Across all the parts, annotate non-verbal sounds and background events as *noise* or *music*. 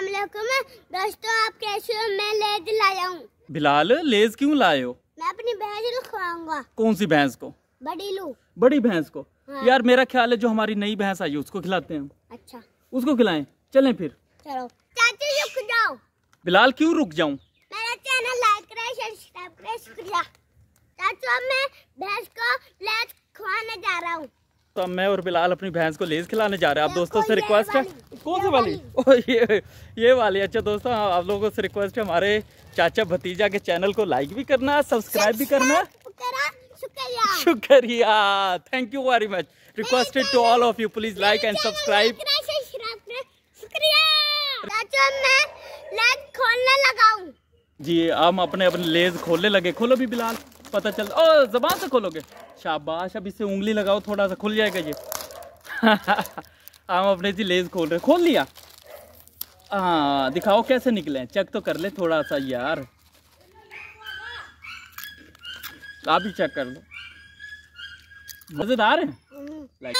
अस्सलाम दोस्तों आप कैसे हो मैं लेज लाया हूँ बिलाल लेज क्यों लाए हो मैं अपनी भैंस खिलाऊंगा कौन सी भैंस को बड़ी लू बड़ी भैंस को हाँ। यार मेरा ख्याल है जो हमारी नई भैंस आई है उसको खिलाते हैं अच्छा उसको खिलाएं चलें फिर चलो चाची रुक जाओ बिलाल क्यों रुक जाऊ मेरा चैनल लाइक करें सब्सक्राइब करें शुक्रिया चाचू अब मैं भैंस को लेज खिलाने जा रहा हूँ तो मैं और बिलाल अपनी भैंस को लेज खिलाने जा रहे हैं आप दोस्तों से रिक्वेस्ट है कौन सी वाली *laughs* ओ ये ये वाली अच्छा दोस्तों हाँ, आप लोगों से रिक्वेस्ट है हमारे चाचा भतीजा के चैनल को लाइक भी करना सब्सक्राइब भी करना शुक्रिया thank you very much requested to all of you please like and subscribe जी हम अपने अपने लेज खोलने लगे खोलो भी बिलाल पता चल ओ जबान से खोलोगे शाबाश अब इससे उंगली लगाओ थोड़ा सा खुल जाएगा ये *laughs* हम अपने से लेज खोल रहे खोल लिया हाँ दिखाओ कैसे निकले चेक तो कर ले थोड़ा सा यार आप ही चेक कर लो मज़ेदार है हम्म।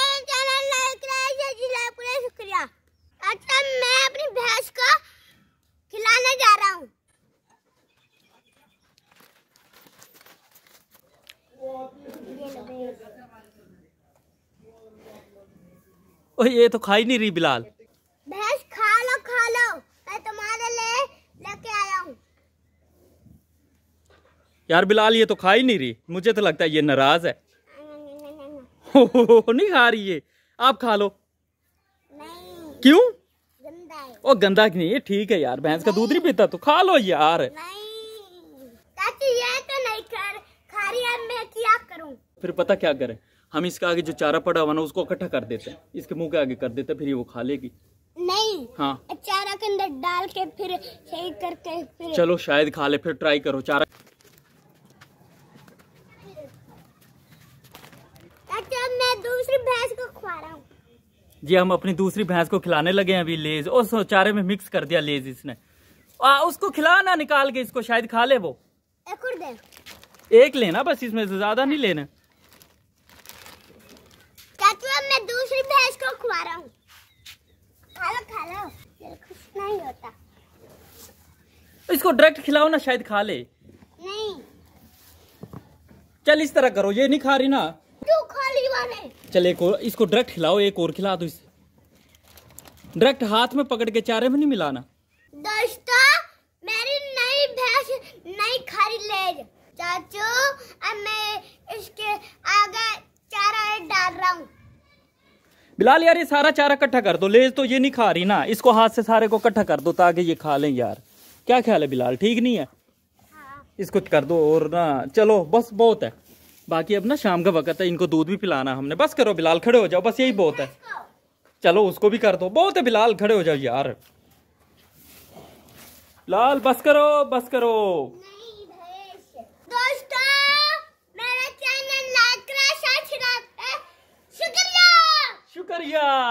ओ ये तो खा ही नहीं रही बिलाल भैंस खा लो खा लो मैं तुम्हारे लिए लेके आया हूं यार बिलाल ये तो खा ही नहीं रही मुझे तो लगता है ये नाराज है *laughs* नहीं खा रही ये आप खा लो क्यों गंदा है ओ गंदा नहीं ये ठीक है यार भैंस का दूध नहीं पीता तो खा लो यार नहीं। ये तो नहीं कर, खा रही है मैं क्या करूं फिर पता क्या करें हम इसका आगे जो चारा पड़ा हुआ ना उसको इकट्ठा कर देते हैं इसके मुंह के आगे कर देते हैं फिर ये वो खा लेगी नहीं हाँ चारा के अंदर डाल के फिर सही करके फिर चलो शायद खा ले फिर ट्राई करो चारा अच्छा, मैं दूसरी भैंस को खिला रहा हूँ जी हम अपनी दूसरी भैंस को खिलाने लगे हैं अभी लेज और चारे में मिक्स कर दिया लेज इसने आ, उसको खिलाना निकाल के इसको शायद खा ले वो एक, एक लेना बस इसमें ज्यादा नहीं लेना खुआ रहा हूँ खा लो खा लो खुश नहीं होता इसको डायरेक्ट खिलाओ ना शायद खा ले नहीं चल इस तरह करो ये नहीं खा रही ना क्यों खा ली वाले चल एक और इसको डायरेक्ट खिलाओ एक और खिला दो इसे डायरेक्ट हाथ में पकड़ के चारे में नहीं मिलाना दोस्तों मेरी नई भैंस नई खारी ले चाचू अब मैं इसके आगे चारा डाल रहा हूँ बिलाल यार ये सारा चारा इकट्ठा कर दो लेज तो ये नहीं खा रही ना इसको हाथ से सारे को इकट्ठा कर दो ताकि ये खा लें यार क्या ख्याल है बिलाल ठीक नहीं है इसको कर दो और ना चलो बस बहुत है बाकी अब ना शाम का वक्त है इनको दूध भी पिलाना हमने बस करो बिलाल खड़े हो जाओ बस यही बहुत है चलो उसको भी कर दो बहुत है बिलाल खड़े हो जाओ यार लाल बस करो बस करो Hallelujah!